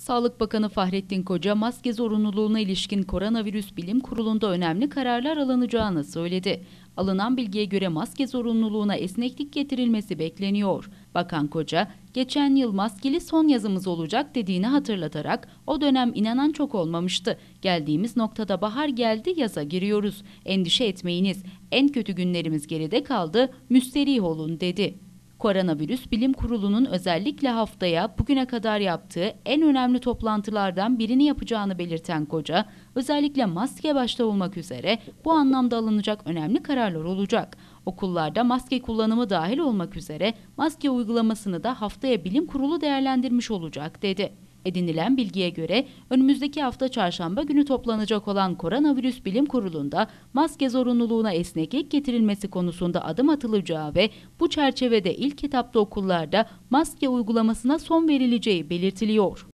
Sağlık Bakanı Fahrettin Koca maske zorunluluğuna ilişkin koronavirüs bilim kurulunda önemli kararlar alınacağını söyledi. Alınan bilgiye göre maske zorunluluğuna esneklik getirilmesi bekleniyor. Bakan Koca, geçen yıl maskeli son yazımız olacak dediğini hatırlatarak o dönem inanan çok olmamıştı. Geldiğimiz noktada bahar geldi yaza giriyoruz. Endişe etmeyiniz. En kötü günlerimiz geride kaldı. Müsterih olun dedi. Koronavirüs Bilim Kurulu'nun özellikle haftaya bugüne kadar yaptığı en önemli toplantılardan birini yapacağını belirten Koca, özellikle maske başta olmak üzere bu anlamda alınacak önemli kararlar olacak. Okullarda maske kullanımı dahil olmak üzere maske uygulamasını da haftaya Bilim Kurulu değerlendirmiş olacak dedi. Edinilen bilgiye göre önümüzdeki hafta çarşamba günü toplanacak olan Koronavirüs Bilim Kurulu'nda maske zorunluluğuna esneklik getirilmesi konusunda adım atılacağı ve bu çerçevede ilk etapta okullarda maske uygulamasına son verileceği belirtiliyor.